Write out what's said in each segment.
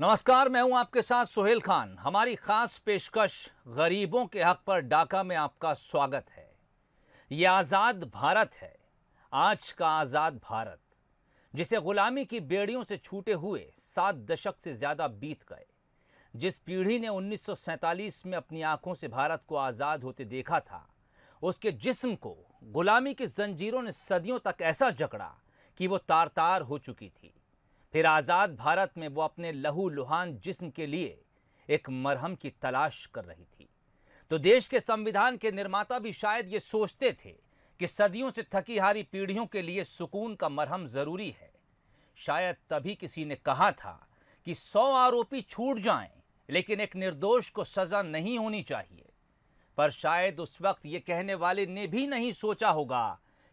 नमस्कार मैं हूं आपके साथ सुहेल खान हमारी खास पेशकश गरीबों के हक पर डाका में आपका स्वागत है ये आज़ाद भारत है आज का आज़ाद भारत जिसे ग़ुलामी की बेड़ियों से छूटे हुए सात दशक से ज़्यादा बीत गए जिस पीढ़ी ने 1947 में अपनी आंखों से भारत को आज़ाद होते देखा था उसके जिस्म को ग़ुलामी की जंजीरों ने सदियों तक ऐसा जकड़ा कि वो तार तार हो चुकी थी फिर आज़ाद भारत में वो अपने लहू लुहान जिस्म के लिए एक मरहम की तलाश कर रही थी तो देश के संविधान के निर्माता भी शायद ये सोचते थे कि सदियों से थकी हारी पीढ़ियों के लिए सुकून का मरहम ज़रूरी है शायद तभी किसी ने कहा था कि सौ आरोपी छूट जाएं लेकिन एक निर्दोष को सज़ा नहीं होनी चाहिए पर शायद उस वक्त ये कहने वाले ने भी नहीं सोचा होगा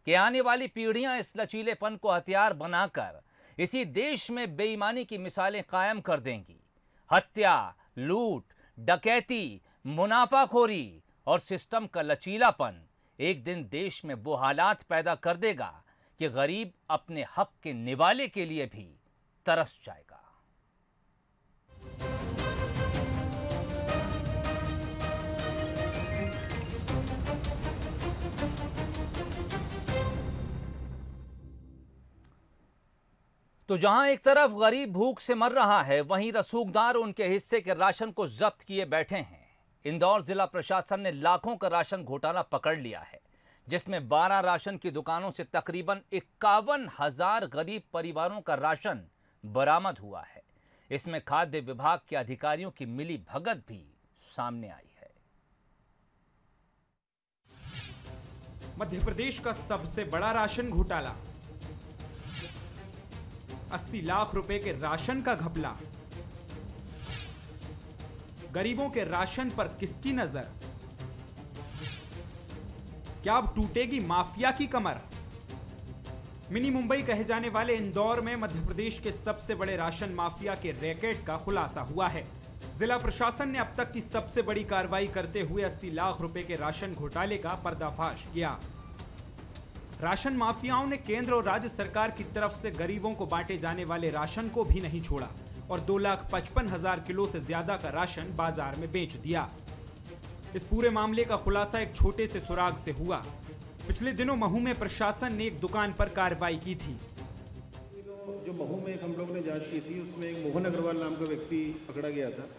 कि आने वाली पीढ़ियां इस लचीलेपन को हथियार बनाकर इसी देश में बेईमानी की मिसालें कायम कर देंगी हत्या लूट डकैती मुनाफाखोरी और सिस्टम का लचीलापन एक दिन देश में वो हालात पैदा कर देगा कि गरीब अपने हक के निवाले के लिए भी तरस जाएगा तो जहां एक तरफ गरीब भूख से मर रहा है वहीं रसूखदार उनके हिस्से के राशन को जब्त किए बैठे हैं इंदौर जिला प्रशासन ने लाखों का राशन घोटाला पकड़ लिया है जिसमें 12 राशन की दुकानों से तकरीबन इक्यावन हजार गरीब परिवारों का राशन बरामद हुआ है इसमें खाद्य विभाग के अधिकारियों की मिली भगत भी सामने आई है मध्य प्रदेश का सबसे बड़ा राशन घोटाला अस्सी लाख रुपए के राशन का घपला गरीबों के राशन पर किसकी नजर क्या अब टूटेगी माफिया की कमर मिनी मुंबई कहे जाने वाले इंदौर में मध्य प्रदेश के सबसे बड़े राशन माफिया के रैकेट का खुलासा हुआ है जिला प्रशासन ने अब तक की सबसे बड़ी कार्रवाई करते हुए अस्सी लाख रुपए के राशन घोटाले का पर्दाफाश किया राशन माफियाओं ने केंद्र और राज्य सरकार की तरफ से गरीबों को बांटे जाने वाले राशन को भी नहीं छोड़ा और दो लाख पचपन हजार किलो से ज्यादा का राशन बाजार में बेच दिया इस पूरे मामले का खुलासा एक छोटे से सुराग से हुआ पिछले दिनों महू में प्रशासन ने एक दुकान पर कार्रवाई की थी जो महू में हम लोग ने जांच की थी उसमें एक मोहन अग्रवाल नाम का व्यक्ति पकड़ा गया था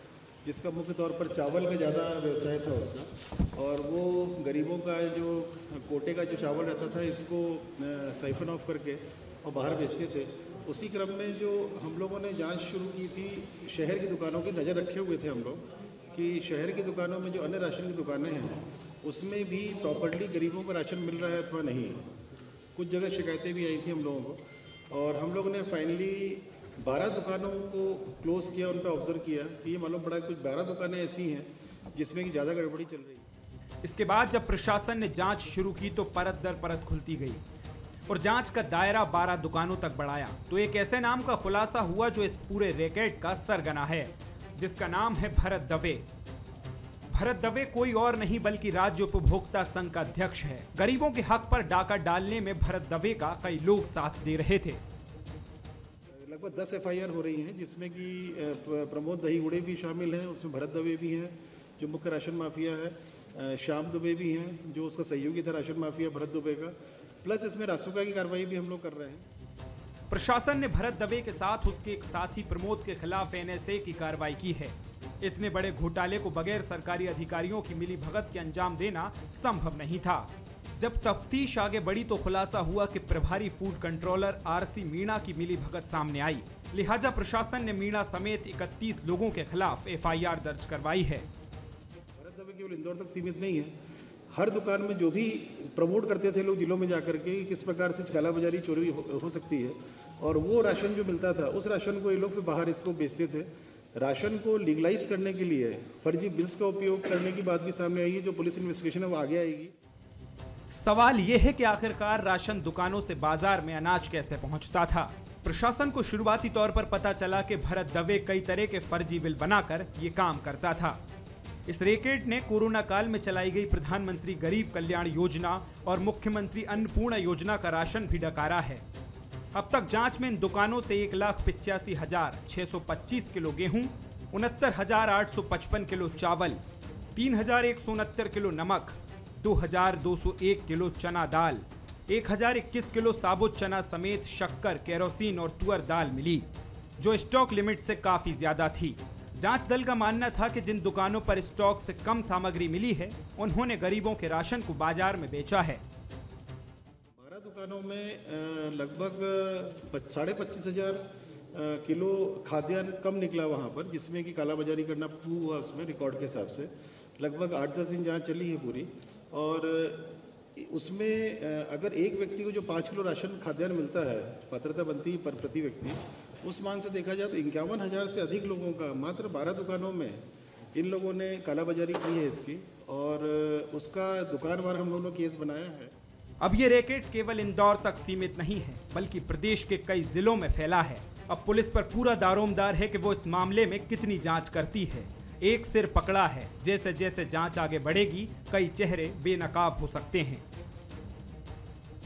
जिसका मुख्य तौर पर चावल का ज़्यादा व्यवसाय था उसका और वो गरीबों का जो कोटे का जो चावल रहता था इसको साइफन ऑफ करके और बाहर बेचते थे उसी क्रम में जो हम लोगों ने जांच शुरू की थी शहर की दुकानों की नज़र रखे हुए थे हम लोग कि शहर की दुकानों में जो अन्य राशन की दुकानें हैं उसमें भी प्रॉपर्ली गरीबों को राशन मिल रहा है अथवा नहीं कुछ जगह शिकायतें भी आई थी हम लोगों को और हम लोगों ने फाइनली बारह दुकानों को क्लोज़ किया उन पर ऑब्जर्व किया तो ये मालूम पड़ा कुछ बारह दुकानें ऐसी हैं जिसमें कि ज़्यादा गड़बड़ी चल रही है इसके बाद जब प्रशासन ने जांच शुरू की तो परत दर परत खुलती गई और जांच का दायरा बारह दुकानों तक बढ़ाया तो एक ऐसे नाम का खुलासा हुआ जो इस पूरे रैकेट का सरगना है जिसका नाम है भरत दवे भरत दवे कोई और नहीं बल्कि राज्य उपभोक्ता संघ का अध्यक्ष है गरीबों के हक पर डाका डालने में भरत दवे का कई लोग साथ दे रहे थे लगभग दस एफ हो रही हैं जिसमें कि प्रमोद दहीगुड़े भी शामिल हैं उसमें भरत दवे भी हैं जो मुख्य राशन माफिया है श्याम दुबे भी हैं जो उसका सहयोगी था राशन माफिया भरत दुबे का प्लस इसमें रासुका की कार्रवाई भी हम लोग कर रहे हैं प्रशासन ने भरत दवे के साथ उसके एक साथी प्रमोद के खिलाफ एनएसए की कार्रवाई की है इतने बड़े घोटाले को बगैर सरकारी अधिकारियों की मिली भगत के अंजाम देना संभव नहीं था जब तफ्तीश आगे बढ़ी तो खुलासा हुआ कि प्रभारी फूड कंट्रोलर आरसी मीणा की मिली भगत सामने आई लिहाजा प्रशासन ने मीणा समेत 31 लोगों के खिलाफ एफआईआर दर्ज करवाई है भारत दबे तो केवल इंदौर तक सीमित नहीं है हर दुकान में जो भी प्रमोट करते थे लोग जिलों में जाकर के किस प्रकार से काला बाजारी चोरी हो, हो सकती है और वो राशन जो मिलता था उस राशन को ये लोग बाहर इसको बेचते थे राशन को लीगलाइज करने के लिए फर्जी बिल्स का उपयोग करने की बात भी सामने आई है जो पुलिस इन्वेस्टिगेशन है वो आगे आएगी सवाल ये है कि आखिरकार राशन दुकानों से बाजार में अनाज कैसे पहुंचता था प्रशासन को शुरुआती तौर पर पता चला कि भरत दवे कई तरह के फर्जी बिल बनाकर ये काम करता था इस रेकेट ने कोरोना काल में चलाई गई प्रधानमंत्री गरीब कल्याण योजना और मुख्यमंत्री अन्नपूर्णा योजना का राशन भी डकारा है अब तक जांच में इन दुकानों से एक लाख पिचासी हजार छह सौ पच्चीस किलो गेहूं उनहत्तर हजार आठ सौ पचपन किलो चावल तीन हजार एक सौ उनहत्तर किलो नमक 2201 किलो चना दाल एक किलो साबुत चना समेत शक्कर केरोसिन और तुअर दाल मिली जो स्टॉक लिमिट से काफी ज्यादा थी जांच दल का मानना था कि जिन दुकानों पर स्टॉक से कम सामग्री मिली है उन्होंने गरीबों के राशन को बाजार में बेचा है बारह दुकानों में लगभग साढ़े पच्चीस हजार किलो खाद्यान्न कम निकला वहाँ पर जिसमें कि कालाबाजारी करना हुआ उसमें रिकॉर्ड के हिसाब से लगभग आठ दस दिन जहाँ चली है पूरी और उसमें अगर एक व्यक्ति को जो पाँच किलो राशन खाद्यान्न मिलता है पात्रता बनती है पर प्रति व्यक्ति उस मान से देखा जाए तो इक्यावन हज़ार से अधिक लोगों का मात्र बारह दुकानों में इन लोगों ने कालाबाजारी की है इसकी और उसका दुकान दुकानवार हम लोगों ने केस बनाया है अब ये रैकेट केवल इंदौर तक सीमित नहीं है बल्कि प्रदेश के कई जिलों में फैला है अब पुलिस पर पूरा दारोमदार है कि वो इस मामले में कितनी जांच करती है एक सिर पकड़ा है जैसे जैसे जांच आगे बढ़ेगी कई चेहरे बेनकाब हो सकते हैं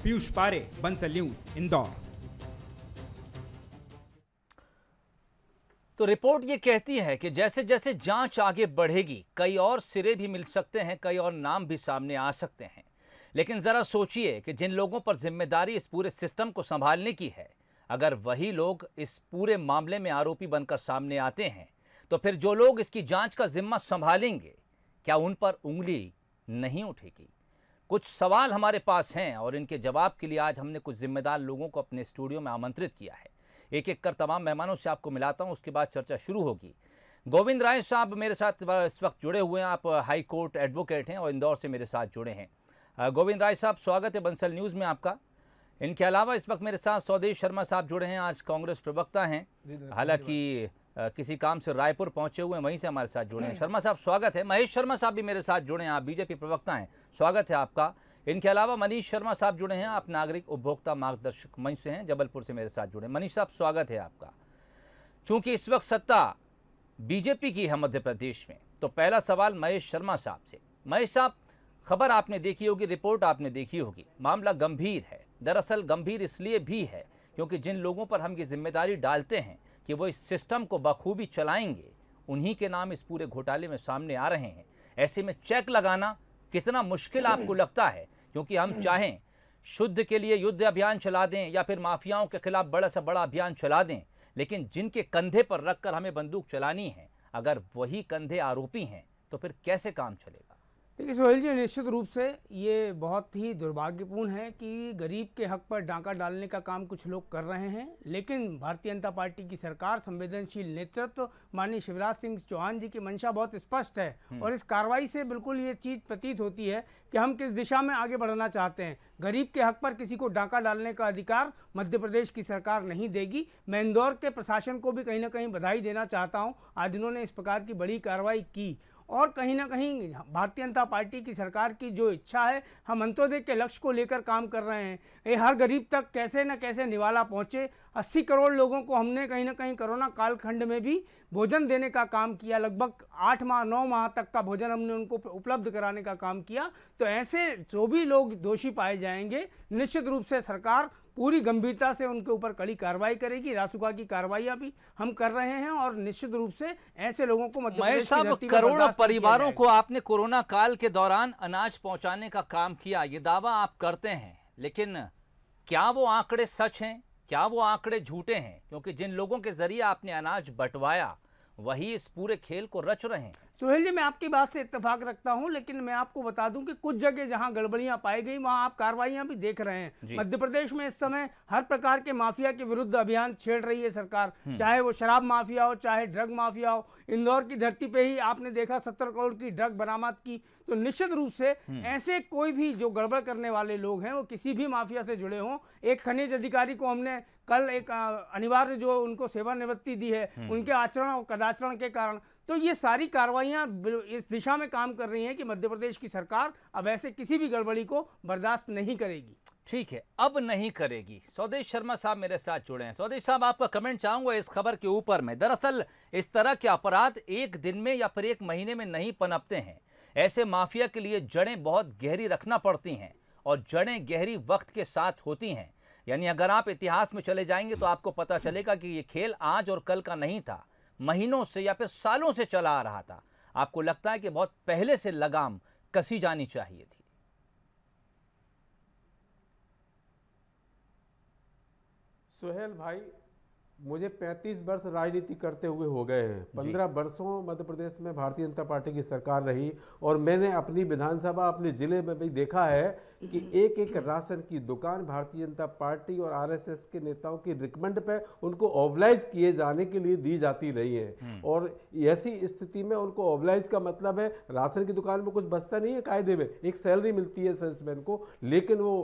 पीयूष पारे बंसल न्यूज इंदौर तो रिपोर्ट ये कहती है कि जैसे जैसे जांच आगे बढ़ेगी कई और सिरे भी मिल सकते हैं कई और नाम भी सामने आ सकते हैं लेकिन ज़रा सोचिए कि जिन लोगों पर जिम्मेदारी इस पूरे सिस्टम को संभालने की है अगर वही लोग इस पूरे मामले में आरोपी बनकर सामने आते हैं तो फिर जो लोग इसकी जांच का जिम्मा संभालेंगे क्या उन पर उंगली नहीं उठेगी कुछ सवाल हमारे पास हैं और इनके जवाब के लिए आज हमने कुछ जिम्मेदार लोगों को अपने स्टूडियो में आमंत्रित किया है एक एक कर तमाम मेहमानों से आपको मिलाता हूँ उसके बाद चर्चा शुरू होगी गोविंद राय साहब मेरे साथ इस वक्त जुड़े हुए हैं आप हाई कोर्ट एडवोकेट हैं और इंदौर से मेरे साथ जुड़े हैं गोविंद राय साहब स्वागत है बंसल न्यूज़ में आपका इनके अलावा इस वक्त मेरे साथ स्वदेश शर्मा साहब जुड़े हैं आज कांग्रेस प्रवक्ता हैं हालांकि किसी काम से रायपुर पहुंचे हुए हैं वहीं से हमारे साथ जुड़े हैं हम्म। शर्मा साहब स्वागत है महेश शर्मा साहब भी मेरे साथ जुड़े हैं आप बीजेपी प्रवक्ता हैं स्वागत है आपका इनके अलावा मनीष शर्मा साहब जुड़े हैं आप नागरिक उपभोक्ता मार्गदर्शक मंच से हैं जबलपुर से मेरे साथ जुड़े मनीष साहब स्वागत है आपका चूंकि इस वक्त सत्ता बीजेपी की है मध्य प्रदेश में तो पहला सवाल महेश शर्मा साहब से महेश साहब खबर आपने देखी होगी रिपोर्ट आपने देखी होगी मामला गंभीर है दरअसल गंभीर इसलिए भी है क्योंकि जिन लोगों पर हम ये जिम्मेदारी डालते हैं कि वो इस सिस्टम को बखूबी चलाएंगे उन्हीं के नाम इस पूरे घोटाले में सामने आ रहे हैं ऐसे में चेक लगाना कितना मुश्किल आपको लगता है क्योंकि हम चाहें शुद्ध के लिए युद्ध अभियान चला दें या फिर माफियाओं के खिलाफ बड़ा सा बड़ा अभियान चला दें लेकिन जिनके कंधे पर रखकर हमें बंदूक चलानी है अगर वही कंधे आरोपी हैं तो फिर कैसे काम चलेगा देखिए सोहेल जी निश्चित रूप से ये बहुत ही दुर्भाग्यपूर्ण है कि गरीब के हक पर डांका डालने का काम कुछ लोग कर रहे हैं लेकिन भारतीय जनता पार्टी की सरकार संवेदनशील नेतृत्व माननीय शिवराज सिंह चौहान जी की मंशा बहुत स्पष्ट है हम्म। और इस कार्रवाई से बिल्कुल ये चीज़ प्रतीत होती है कि हम किस दिशा में आगे बढ़ना चाहते हैं गरीब के हक पर किसी को डांका डालने का अधिकार मध्य प्रदेश की सरकार नहीं देगी मैं इंदौर के प्रशासन को भी कहीं ना कहीं बधाई देना चाहता हूँ आज इन्होंने इस प्रकार की बड़ी कार्रवाई की और कहीं ना कहीं भारतीय जनता पार्टी की सरकार की जो इच्छा है हम अंत्योदय के लक्ष्य को लेकर काम कर रहे हैं ये हर गरीब तक कैसे न कैसे निवाला पहुँचे अस्सी करोड़ लोगों को हमने कहीं ना कहीं कोरोना कालखंड में भी भोजन देने का काम किया लगभग आठ माह नौ माह तक का भोजन हमने उनको उपलब्ध कराने का काम किया तो ऐसे जो भी लोग दोषी पाए जाएंगे निश्चित रूप से सरकार पूरी गंभीरता से उनके ऊपर कड़ी कार्रवाई करेगी रासुका की कार्रवाइयां भी हम कर रहे हैं और निश्चित रूप से ऐसे लोगों को मतलब करोड़ों परिवारों को आपने कोरोना काल के दौरान अनाज पहुंचाने का काम किया ये दावा आप करते हैं लेकिन क्या वो आंकड़े सच हैं क्या वो आंकड़े झूठे हैं क्योंकि जिन लोगों के जरिए आपने अनाज बंटवाया वही इस पूरे खेल को रच रहे हैं सुहेल जी मैं आपकी बात से इतफाक रखता हूं लेकिन मैं आपको बता दूं कि कुछ जगह जहां गड़बड़ियां पाई गई वहां आप कार्रवाइयां भी देख रहे हैं मध्य प्रदेश में इस समय हर प्रकार के माफिया के विरुद्ध अभियान छेड़ रही है सरकार हम्म। चाहे वो शराब माफिया हो चाहे ड्रग माफिया हो इंदौर की धरती पे ही आपने देखा सत्तर करोड़ की ड्रग बरामद की तो निश्चित रूप से हम्म। ऐसे कोई भी जो गड़बड़ करने वाले लोग हैं वो किसी भी माफिया से जुड़े हों एक खनिज अधिकारी को हमने कल एक अनिवार्य जो उनको सेवानिवृत्ति दी है हम्म। उनके आचरण और कदाचरण के कारण तो ये सारी कार्रवाइयाँ इस दिशा में काम कर रही हैं कि मध्य प्रदेश की सरकार अब ऐसे किसी भी गड़बड़ी को बर्दाश्त नहीं करेगी ठीक है अब नहीं करेगी स्वदेश शर्मा साहब मेरे साथ जुड़े हैं स्वदेश साहब आपका कमेंट चाहूंगा इस खबर के ऊपर में दरअसल इस तरह के अपराध एक दिन में या फिर एक महीने में नहीं पनपते हैं ऐसे माफिया के लिए जड़ें बहुत गहरी रखना पड़ती हैं और जड़ें गहरी वक्त के साथ होती हैं यानी अगर आप इतिहास में चले जाएंगे तो आपको पता चलेगा कि ये खेल आज और कल का नहीं था महीनों से या फिर सालों से चला आ रहा था आपको लगता है कि बहुत पहले से लगाम कसी जानी चाहिए थी सुहेल भाई मुझे 35 वर्ष राजनीति करते हुए हो गए हैं पंद्रह वर्षों मध्य प्रदेश में भारतीय जनता पार्टी की सरकार रही और मैंने अपनी विधानसभा अपने ज़िले में भी देखा है कि एक एक राशन की दुकान भारतीय जनता पार्टी और आरएसएस के नेताओं की रिकमेंड पे उनको ओबलाइज किए जाने के लिए दी जाती रही है हम्म। और ऐसी स्थिति में उनको ओबलाइज का मतलब है राशन की दुकान में कुछ बचता नहीं है कायदे में एक सैलरी मिलती है सेल्समैन को लेकिन वो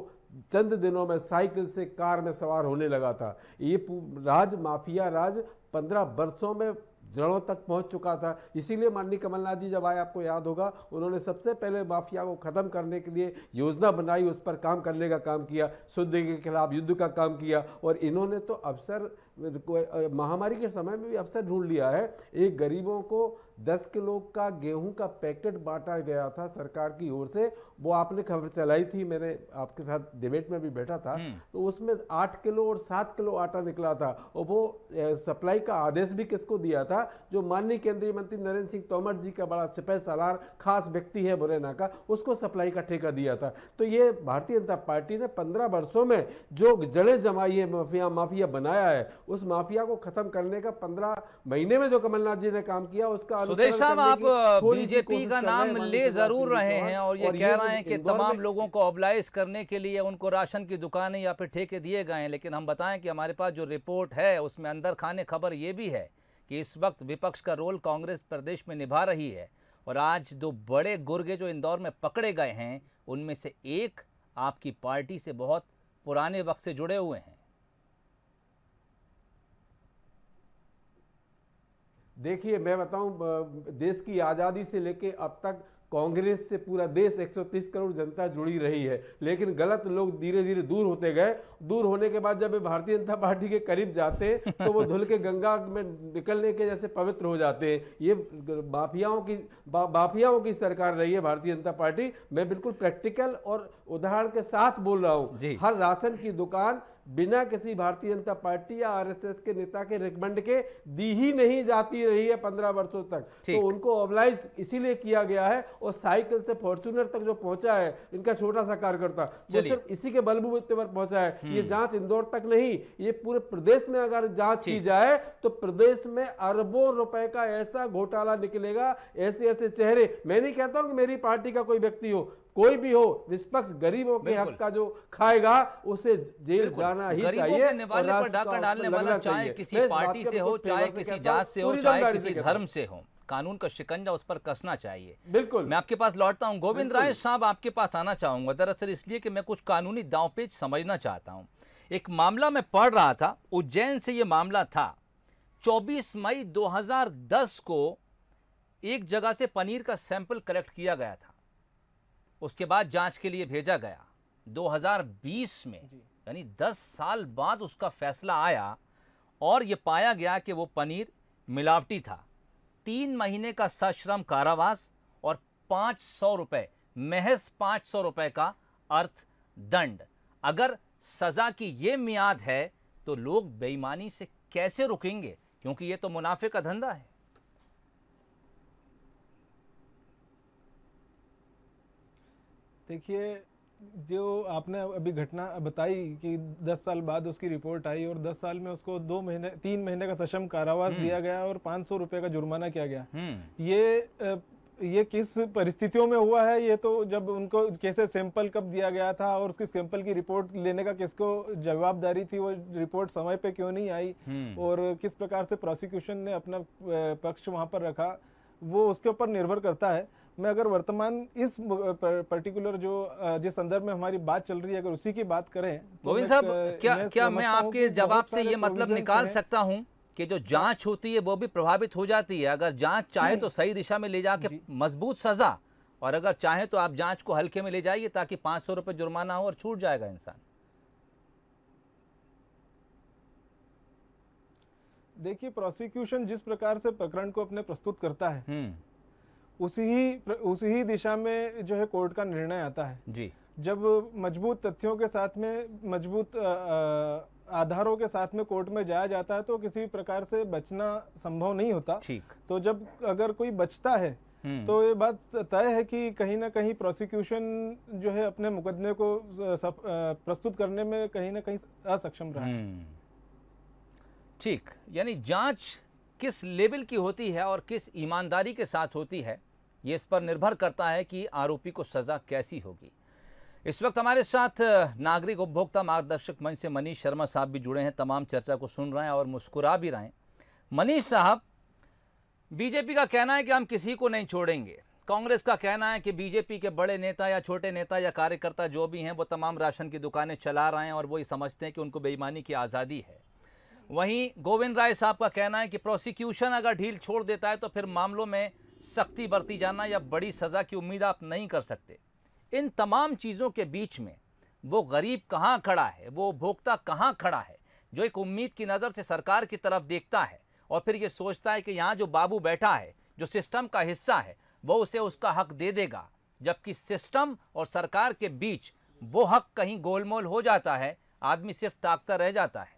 चंद दिनों में साइकिल से कार में सवार होने लगा था ये राज माफिया राज पंद्रह बरसों में जड़ों तक पहुंच चुका था इसीलिए माननीय कमलनाथ जी जब आए आपको याद होगा उन्होंने सबसे पहले माफिया को ख़त्म करने के लिए योजना बनाई उस पर काम करने का काम किया शुद्ध के खिलाफ युद्ध का काम किया और इन्होंने तो अवसर महामारी के समय में भी अवसर ढूंढ लिया है एक गरीबों को दस किलो का गेहूं का पैकेट बांटा गया था सरकार की ओर से वो आपने खबर चलाई थी मैंने आपके साथ डिबेट में भी बैठा था हम्म। तो उसमें आठ किलो और सात किलो आटा निकला था और वो सप्लाई का आदेश भी किसको दिया था जो माननीय केंद्रीय मंत्री नरेंद्र सिंह तोमर जी का बड़ा सिपह सलार खास व्यक्ति है मुरैना का उसको सप्लाई का ठेका दिया था तो ये भारतीय जनता पार्टी ने पंद्रह वर्षों में जो जड़ें जमाई है माफिया माफिया बनाया है उस माफिया को खत्म करने का पंद्रह महीने में जो कमलनाथ जी ने काम किया उसका सुदेश साहब आप बीजेपी का नाम ले जरूर रहे हैं और ये कह रहे हैं कि तमाम लोगों को ऑबलाइज करने के लिए उनको राशन की दुकानें या फिर ठेके दिए गए हैं लेकिन हम बताएं कि हमारे पास जो रिपोर्ट है उसमें अंदर खाने खबर ये भी है कि इस वक्त विपक्ष का रोल कांग्रेस प्रदेश में निभा रही है और आज दो बड़े गुर्गे जो इंदौर में पकड़े गए हैं उनमें से एक आपकी पार्टी से बहुत पुराने वक्त से जुड़े हुए हैं देखिए मैं बताऊं देश की आज़ादी से लेके अब तक कांग्रेस से पूरा देश 130 करोड़ जनता जुड़ी रही है लेकिन गलत लोग धीरे धीरे दूर होते गए दूर होने के बाद जब वे भारतीय जनता पार्टी के करीब जाते हैं तो वो धुल के गंगा में निकलने के जैसे पवित्र हो जाते हैं ये माफियाओं की माफियाओं की सरकार रही है भारतीय जनता पार्टी मैं बिल्कुल प्रैक्टिकल और उदाहरण के साथ बोल रहा हूँ हर राशन की दुकान बिना किसी भारतीय जनता पार्टी या आरएसएस के नेता के रिकमेंड के दी ही नहीं जाती रही है पंद्रह वर्षों तक तो उनको ऑबलाइज इसीलिए किया गया है और साइकिल से फॉर्चुनर तक जो पहुंचा है इनका छोटा सा कार्यकर्ता वो सिर्फ इसी के बलबूते पर पहुंचा है ये हम्म। जांच इंदौर तक नहीं ये पूरे प्रदेश में अगर जांच की जाए तो प्रदेश में अरबों रुपए का ऐसा घोटाला निकलेगा ऐसे ऐसे चेहरे मैं नहीं कहता हूं कि मेरी पार्टी का कोई व्यक्ति हो कोई भी हो निष्पक्ष गरीबों के हक का जो खाएगा उसे जेल जाना ही चाहिए डालने वाला चाहे किसी पार्टी से हो चाहे किसी जात से हो चाहे किसी धर्म से हो कानून का शिकंजा उस पर कसना चाहिए बिल्कुल मैं आपके पास लौटता हूँ गोविंद राय साहब आपके पास आना चाहूंगा दरअसल इसलिए कि मैं कुछ कानूनी पे समझना चाहता हूँ एक मामला मैं पढ़ रहा था उज्जैन से ये मामला था 24 मई 2010 को एक जगह से पनीर का सैंपल कलेक्ट किया गया था उसके बाद जांच के लिए भेजा गया 2020 में यानी 10 साल बाद उसका फैसला आया और ये पाया गया कि वो पनीर मिलावटी था तीन महीने का सश्रम कारावास और पाँच सौ रुपये महज पाँच सौ रुपये का अर्थ दंड अगर सज़ा की ये मियाद है तो लोग बेईमानी से कैसे रुकेंगे क्योंकि ये तो मुनाफे का धंधा है देखिए जो आपने अभी घटना बताई कि 10 साल बाद उसकी रिपोर्ट आई और 10 साल में उसको दो महीने तीन महीने का सशम कारावास हम्म। दिया गया और पांच सौ रुपये का जुर्माना किया गया हम्म। ये ये किस परिस्थितियों में हुआ है ये तो जब उनको कैसे सैंपल कब दिया गया था और उसकी सैंपल की रिपोर्ट लेने का किसको जवाबदारी थी वो रिपोर्ट समय पे क्यों नहीं आई हम्म। और किस प्रकार से प्रोसिक्यूशन ने अपना पक्ष वहां पर रखा वो उसके ऊपर निर्भर करता है मैं अगर वर्तमान इस पर्टिकुलर जो जिस संदर्भ में हमारी बात चल रही है अगर उसी की बात करें तो गोविंद साहब क्या क्या मैं आपके जवाब से ये मतलब निकाल सकता हूँ कि जो जांच होती है वो भी प्रभावित हो जाती है अगर जांच चाहे तो सही दिशा में ले जाके मजबूत सजा और अगर चाहे तो आप जांच को हल्के में ले जाइए ताकि पांच सौ रुपए जुर्माना हो और छूट जाएगा इंसान देखिए प्रोसिक्यूशन जिस प्रकार से प्रकरण को अपने प्रस्तुत करता है हम्म। उसी ही उसी ही दिशा में जो है कोर्ट का निर्णय आता है जी जब मजबूत तथ्यों के साथ में मजबूत आधारों के साथ में कोर्ट में जाया जाता है तो किसी भी प्रकार से बचना संभव नहीं होता ठीक तो जब अगर कोई बचता है हम्म। तो ये बात तय है कि कहीं ना कहीं प्रोसिक्यूशन जो है अपने मुकदमे को प्रस्तुत करने में कहीं ना कहीं असक्षम रहा हम्म। ठीक यानी जांच किस लेवल की होती है और किस ईमानदारी के साथ होती है ये इस पर निर्भर करता है कि आरोपी को सज़ा कैसी होगी इस वक्त हमारे साथ नागरिक उपभोक्ता मार्गदर्शक मंच से मनीष शर्मा साहब भी जुड़े हैं तमाम चर्चा को सुन रहे हैं और मुस्कुरा भी रहे हैं मनीष साहब बीजेपी का कहना है कि हम किसी को नहीं छोड़ेंगे कांग्रेस का कहना है कि बीजेपी के बड़े नेता या छोटे नेता या कार्यकर्ता जो भी हैं वो तमाम राशन की दुकानें चला रहे हैं और वो ये समझते हैं कि उनको बेईमानी की आज़ादी है वहीं गोविंद राय साहब का कहना है कि प्रोसिक्यूशन अगर ढील छोड़ देता है तो फिर मामलों में सख्ती बरती जाना या बड़ी सज़ा की उम्मीद आप नहीं कर सकते इन तमाम चीज़ों के बीच में वो गरीब कहाँ खड़ा है वो उपभोक्ता कहाँ खड़ा है जो एक उम्मीद की नज़र से सरकार की तरफ देखता है और फिर ये सोचता है कि यहाँ जो बाबू बैठा है जो सिस्टम का हिस्सा है वो उसे उसका हक दे देगा जबकि सिस्टम और सरकार के बीच वो हक कहीं गोलमोल हो जाता है आदमी सिर्फ ताकता रह जाता है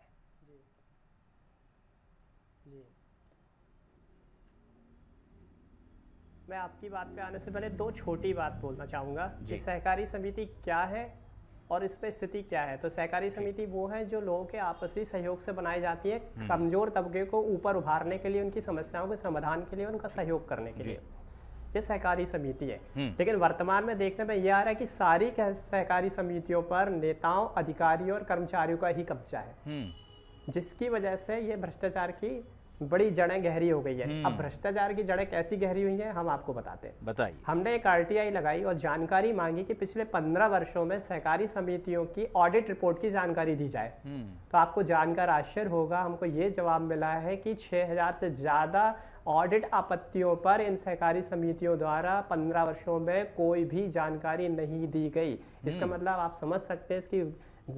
मैं आपकी बात पे आने से पहले दो छोटी बात बोलना चाहूँगा कि सहकारी समिति क्या है और इस पर स्थिति क्या है तो सहकारी समिति वो है जो लोगों के आपसी सहयोग से बनाई जाती है हम्म। कमजोर तबके को ऊपर उभारने के लिए उनकी समस्याओं के समाधान के लिए उनका सहयोग करने के लिए ये सहकारी समिति है हम्म। लेकिन वर्तमान में देखने में ये आ रहा है कि सारी सहकारी समितियों पर नेताओं अधिकारियों और कर्मचारियों का ही कब्जा है हम्म। जिसकी वजह से ये भ्रष्टाचार की बड़ी जड़ें गहरी हो गई है अब हम्म। भ्रष्टाचार की जड़ें कैसी गहरी हुई हैं हम आपको बताते हैं बताइए हमने एक आरटीआई लगाई और जानकारी मांगी कि पिछले पंद्रह वर्षों में सहकारी समितियों की ऑडिट रिपोर्ट की जानकारी दी जाए हम्म। तो आपको जानकर आश्चर्य होगा हमको ये जवाब मिला है कि हजार से ज़्यादा ऑडिट आपत्तियों पर इन सहकारी समितियों द्वारा पंद्रह वर्षों में कोई भी जानकारी नहीं दी गई इसका हम्म। मतलब आप समझ सकते हैं इसकी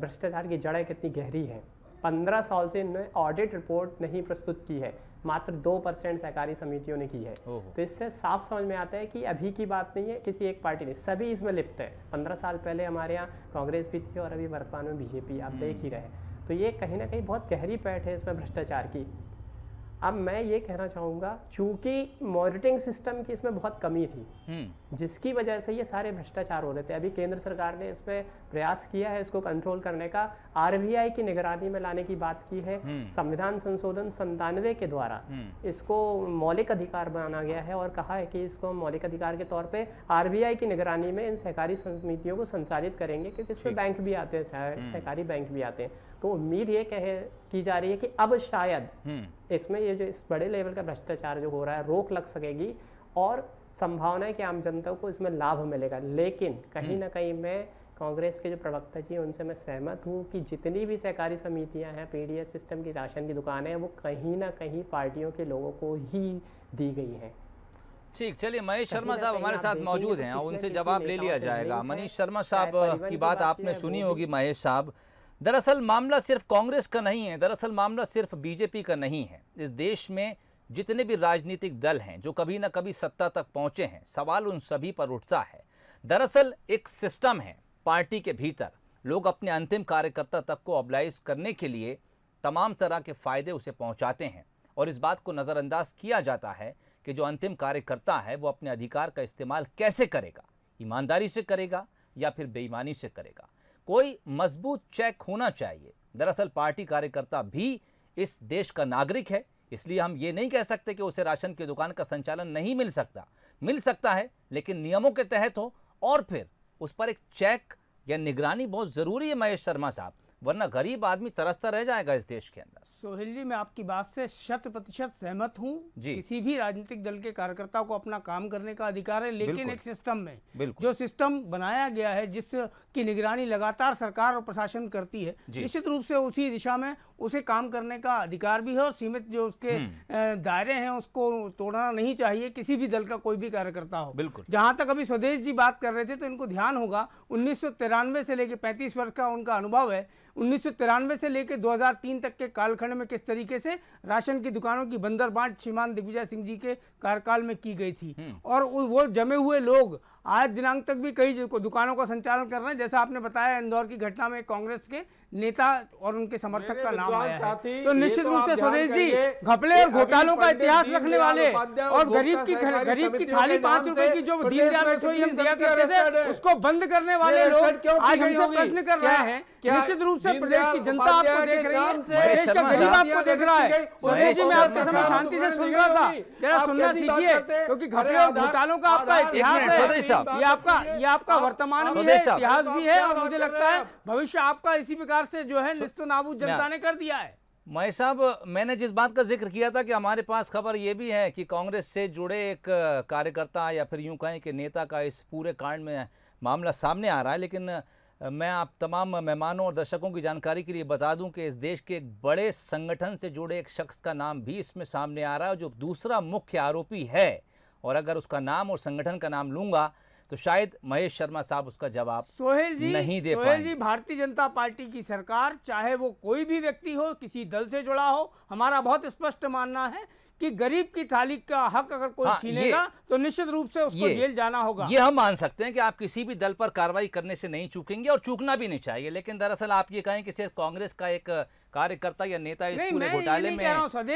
भ्रष्टाचार की जड़ें कितनी गहरी हैं पंद्रह साल से इन्होंने ऑडिट रिपोर्ट नहीं प्रस्तुत की है मात्र दो परसेंट सहकारी समितियों ने की है तो इससे साफ समझ में आता है कि अभी की बात नहीं है किसी एक पार्टी ने सभी इसमें लिप्त है पंद्रह साल पहले हमारे यहाँ कांग्रेस भी थी और अभी वर्तमान में बीजेपी आप हम्म। देख ही रहे तो ये कहीं ना कहीं बहुत गहरी पैठ है इसमें भ्रष्टाचार की अब मैं ये कहना चाहूँगा चूंकि मॉनिटरिंग सिस्टम की इसमें बहुत कमी थी हम्म। जिसकी वजह से ये सारे भ्रष्टाचार हो रहे थे अभी केंद्र सरकार ने इस पर प्रयास किया है इसको कंट्रोल करने का आरबीआई की निगरानी में लाने की बात की है हम्म। संविधान संशोधन संतानवे के द्वारा हम्म। इसको मौलिक अधिकार बनाना गया है और कहा है कि इसको हम मौलिक अधिकार के तौर पर आरबीआई की निगरानी में इन सहकारी समितियों को संचालित करेंगे क्योंकि इसमें बैंक भी आते हैं सहकारी बैंक भी आते हैं तो उम्मीद ये कह की जा रही है कि अब शायद हम्म। इसमें ये जो इस बड़े लेवल का भ्रष्टाचार जो हो रहा है रोक लग सकेगी और संभावना है कि आम जनता को इसमें लाभ मिलेगा लेकिन कहीं हम्म। ना कहीं मैं कांग्रेस के जो प्रवक्ता जी उनसे मैं सहमत हूँ कि जितनी भी सहकारी समितियाँ हैं पी सिस्टम की राशन की दुकानें हैं वो कहीं ना कहीं पार्टियों के लोगों को ही दी गई हैं ठीक चलिए महेश शर्मा साहब हमारे साथ मौजूद तो हैं उनसे जवाब ले लिया जाएगा मनीष शर्मा साहब की बात आपने सुनी होगी महेश साहब दरअसल मामला सिर्फ कांग्रेस का नहीं है दरअसल मामला सिर्फ बीजेपी का नहीं है इस देश में जितने भी राजनीतिक दल हैं जो कभी ना कभी सत्ता तक पहुंचे हैं सवाल उन सभी पर उठता है दरअसल एक सिस्टम है पार्टी के भीतर लोग अपने अंतिम कार्यकर्ता तक को अब्लाइज करने के लिए तमाम तरह के फ़ायदे उसे पहुंचाते हैं और इस बात को नज़रअंदाज किया जाता है कि जो अंतिम कार्यकर्ता है वो अपने अधिकार का इस्तेमाल कैसे करेगा ईमानदारी से करेगा या फिर बेईमानी से करेगा कोई मजबूत चेक होना चाहिए दरअसल पार्टी कार्यकर्ता भी इस देश का नागरिक है इसलिए हम ये नहीं कह सकते कि उसे राशन की दुकान का संचालन नहीं मिल सकता मिल सकता है लेकिन नियमों के तहत हो और फिर उस पर एक चेक या निगरानी बहुत ज़रूरी है महेश शर्मा साहब वरना गरीब आदमी तरसता रह जाएगा इस देश के अंदर सोहेल जी मैं आपकी बात से शत प्रतिशत सहमत हूँ किसी भी राजनीतिक दल के कार्यकर्ता को अपना काम करने का अधिकार है लेकिन एक सिस्टम में जो सिस्टम बनाया गया है जिसकी निगरानी लगातार सरकार और प्रशासन करती है निश्चित रूप से उसी दिशा में उसे काम करने का अधिकार भी है और सीमित जो उसके हम्म। दायरे हैं उसको तोड़ना नहीं चाहिए किसी भी दल का कोई भी कार्यकर्ता हो बिल्कुल जहां तक अभी स्वदेश जी बात कर रहे थे तो इनको ध्यान होगा उन्नीस से लेकर पैंतीस वर्ष का उनका अनुभव है उन्नीस से लेकर 2003 तक के कालखंड में किस तरीके से राशन की दुकानों की बंदर बांट श्रीमान दिग्विजय सिंह जी के कार्यकाल में की गई थी हम्म। और वो जमे हुए लोग आज दिनांक तक भी कई दुकानों का संचालन कर रहे हैं जैसा आपने बताया इंदौर की घटना में कांग्रेस के नेता और उनके समर्थक का नाम आया है तो निश्चित तो रूप से स्वदेश जी घपले और घोटालों का इतिहास रखने वाले और गरीब की गरीब की थाली पांच रुपए की जो दीनदयाल रसोई हम दिया करते थे उसको बंद करने वाले लोग आज हमसे प्रश्न कर रहे हैं निश्चित रूप से प्रदेश की जनता आपको देख रही है देश का गरीब आपको देख रहा है स्वदेश जी मैं आपके समय शांति से सुन रहा था जरा सुनना सीखिए क्योंकि घपले और घोटालों का आपका इतिहास है साहब तो ये आपका ये आपका वर्तमान भी है इतिहास भी है और मुझे लगता है भविष्य आपका इसी प्रकार से जो है निस्त नाबूद जनता ने कर दिया है मैं साहब मैंने जिस बात का जिक्र किया था कि हमारे पास खबर ये भी है कि कांग्रेस से जुड़े एक कार्यकर्ता या फिर यूं कहें कि नेता का इस पूरे कांड में मामला सामने आ रहा है लेकिन मैं आप तमाम मेहमानों और दर्शकों की जानकारी के लिए बता दूं कि इस देश के एक बड़े संगठन से जुड़े एक शख्स का नाम भी इसमें सामने आ रहा है जो दूसरा मुख्य आरोपी है और अगर उसका नाम और संगठन का नाम लूंगा तो शायद महेश शर्मा साहब उसका जवाब सोहेल जी नहीं दे सोहेल जी भारतीय जनता पार्टी की सरकार चाहे वो कोई भी व्यक्ति हो किसी दल से जुड़ा हो हमारा बहुत स्पष्ट मानना है कि गरीब की थाली का हक अगर कोई हाँ, छीनेगा तो निश्चित रूप से उसको जेल जाना होगा ये हम मान सकते हैं कि आप किसी भी दल पर कार्रवाई करने से नहीं चूकेंगे और चूकना भी नहीं चाहिए लेकिन दरअसल आप ये कहें कि सिर्फ कांग्रेस का एक कार्यकर्ता या नेता इस पूरे घोटाले में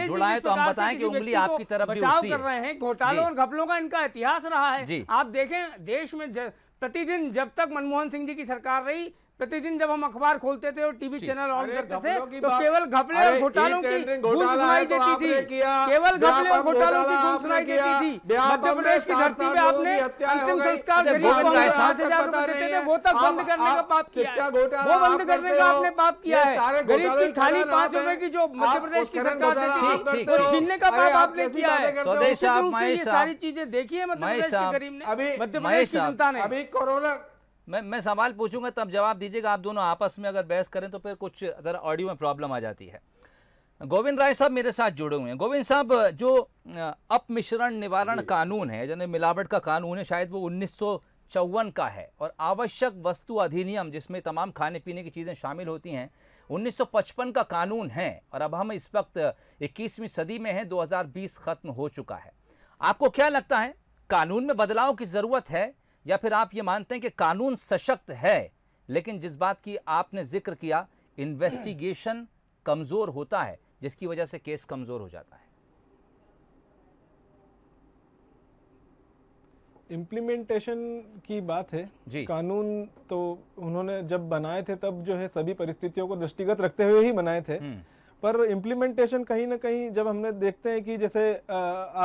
जुड़ा है तो हम बताएं कि उंगली आपकी तरफ बचाव कर रहे हैं घोटालों और घपलों का इनका इतिहास रहा है आप देखें देश में प्रतिदिन जब तक मनमोहन सिंह जी की सरकार रही प्रतिदिन जब हम अखबार खोलते थे और टीवी चैनल ऑन करते थे तो केवल घपले और घोटालों की गूंज सुनाई तो देती थी केवल घपले और घोटालों की गूंज सुनाई देती थी मध्य प्रदेश की धरती पे आपने अंतिम संस्कार अच्छा, गरीब को सात हजार रूपए देते थे वो तक बंद करने का पाप किया वो बंद करने का आपने पाप किया है गरीब की थाली पांच रुपए की जो मध्य प्रदेश की सरकार देती थी वो छीनने का पाप आपने किया है सारी चीजें देखी है मध्य प्रदेश की गरीब ने मध्य प्रदेश की जनता ने अभी कोरोना मैं मैं सवाल पूछूंगा तब जवाब दीजिएगा आप दोनों आपस में अगर बहस करें तो फिर कुछ ज़रा ऑडियो में प्रॉब्लम आ जाती है गोविंद राय साहब मेरे साथ जुड़े हुए हैं गोविंद साहब जो अपमिश्रण निवारण कानून है यानी मिलावट का कानून है शायद वो उन्नीस चौवन का है और आवश्यक वस्तु अधिनियम जिसमें तमाम खाने पीने की चीज़ें शामिल होती हैं 1955 का कानून है और अब हम इस वक्त 21वीं सदी में हैं 2020 ख़त्म हो चुका है आपको क्या लगता है कानून में बदलाव की ज़रूरत है या फिर आप ये मानते हैं कि कानून सशक्त है लेकिन जिस बात की आपने जिक्र किया इन्वेस्टिगेशन कमज़ोर होता है जिसकी वजह से केस कमज़ोर हो जाता है इम्प्लीमेंटेशन की बात है जी कानून तो उन्होंने जब बनाए थे तब जो है सभी परिस्थितियों को दृष्टिगत रखते हुए ही बनाए थे हम्म। पर इम्प्लीमेंटेशन कहीं ना कहीं जब हमने देखते हैं कि जैसे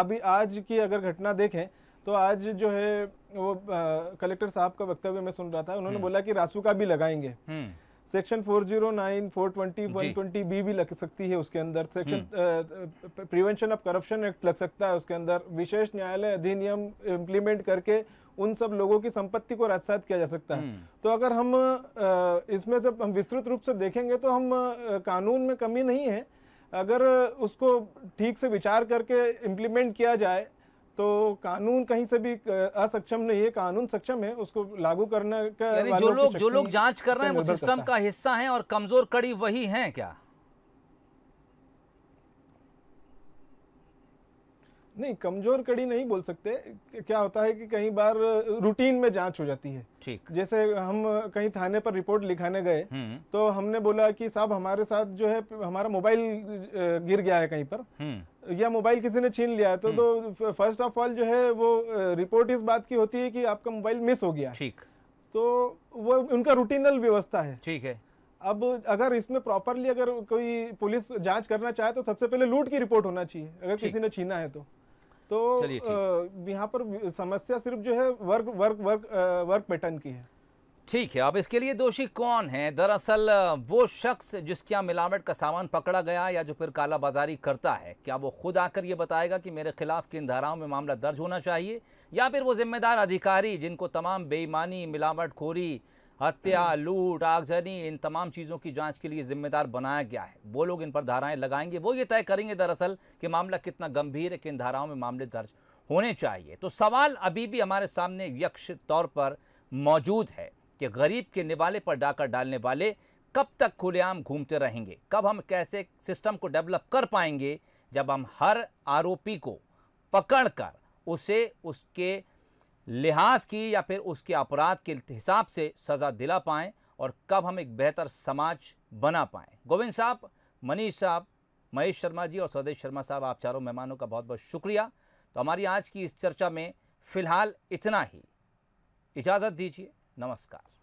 अभी आज की अगर घटना देखें तो आज जो है वो आ, कलेक्टर साहब का वक्तव्य मैं सुन रहा था उन्होंने हम्म। बोला कि का भी लगाएंगे हम्म। सेक्शन 409, 420, 120 बी भी लग सकती है उसके अंदर section hmm. Prevention of corruption act लग सकता है उसके अंदर विशेष न्यायालय अधिनियम इम्प्लीमेंट करके उन सब लोगों की संपत्ति को राजसात किया जा सकता है तो अगर हम इसमें जब हम विस्तृत रूप से देखेंगे तो हम कानून में कमी नहीं है अगर उसको ठीक से विचार करके इम्प्लीमेंट किया जाए तो कानून कहीं से भी असक्षम नहीं है कानून सक्षम है उसको लागू करने का जो लोग जो लोग जांच कर रहे हैं वो सिस्टम का हिस्सा है और कमजोर कड़ी वही है क्या नहीं कमजोर कड़ी नहीं बोल सकते क्या होता है कि कई बार रूटीन में जांच हो जाती है ठीक जैसे हम कहीं थाने पर रिपोर्ट लिखाने गए हम्म। तो हमने बोला कि साहब हमारे साथ जो है हमारा मोबाइल गिर गया है कहीं पर हम्म। या मोबाइल किसी ने छीन लिया है तो हम्म। तो फर्स्ट ऑफ ऑल जो है वो रिपोर्ट इस बात की होती है कि आपका मोबाइल मिस हो गया ठीक तो वो उनका रूटीनल व्यवस्था है ठीक है अब अगर इसमें प्रॉपरली अगर कोई पुलिस जांच करना चाहे तो सबसे पहले लूट की रिपोर्ट होना चाहिए अगर किसी ने छीना है तो तो यहाँ पर समस्या सिर्फ जो है work work work work pattern की है ठीक है अब इसके लिए दोषी कौन है दरअसल वो शख्स जिसके यहाँ मिलावट का सामान पकड़ा गया या जो फिर कालाबाजारी करता है क्या वो खुद आकर ये बताएगा कि मेरे खिलाफ किन धाराओं में मामला दर्ज होना चाहिए या फिर वो जिम्मेदार अधिकारी जिनको तमाम बेईमानी मिलावटखोरी हत्या हम्म। लूट आगजनी इन तमाम चीज़ों की जांच के लिए जिम्मेदार बनाया गया है वो लोग इन पर धाराएं लगाएंगे वो ये तय करेंगे दरअसल कि मामला कितना गंभीर है किन धाराओं में मामले दर्ज होने चाहिए तो सवाल अभी भी हमारे सामने यक्ष तौर पर मौजूद है कि गरीब के निवाले पर डाकर डालने वाले कब तक खुलेआम घूमते रहेंगे कब हम कैसे सिस्टम को डेवलप कर पाएंगे जब हम हर आरोपी को पकड़कर उसे उसके लिहाज की या फिर उसके अपराध के हिसाब से सज़ा दिला पाएँ और कब हम एक बेहतर समाज बना पाएँ गोविंद साहब मनीष साहब महेश शर्मा जी और स्वदेश शर्मा साहब आप चारों मेहमानों का बहुत बहुत शुक्रिया तो हमारी आज की इस चर्चा में फ़िलहाल इतना ही इजाज़त दीजिए नमस्कार